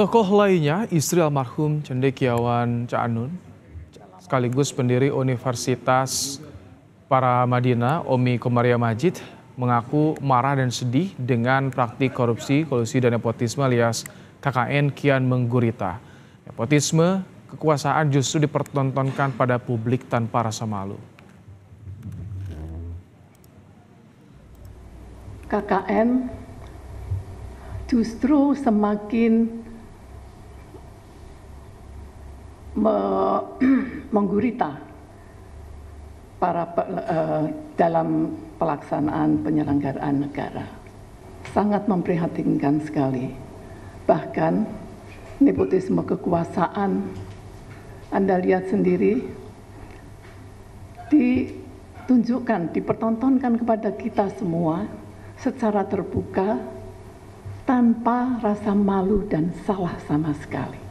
Tokoh lainnya, istri almarhum Cendekiawan Caanun, sekaligus pendiri Universitas Para Madinah, Omi Komaria Majid, mengaku marah dan sedih dengan praktik korupsi, kolusi, dan nepotisme alias KKN kian menggurita. Nepotisme, kekuasaan justru dipertontonkan pada publik tanpa rasa malu. KKN justru semakin me menggurita para pe uh, dalam pelaksanaan penyelenggaraan negara. Sangat memprihatinkan sekali. Bahkan nepotisme kekuasaan Anda lihat sendiri ditunjukkan, dipertontonkan kepada kita semua secara terbuka tanpa rasa malu dan salah sama sekali.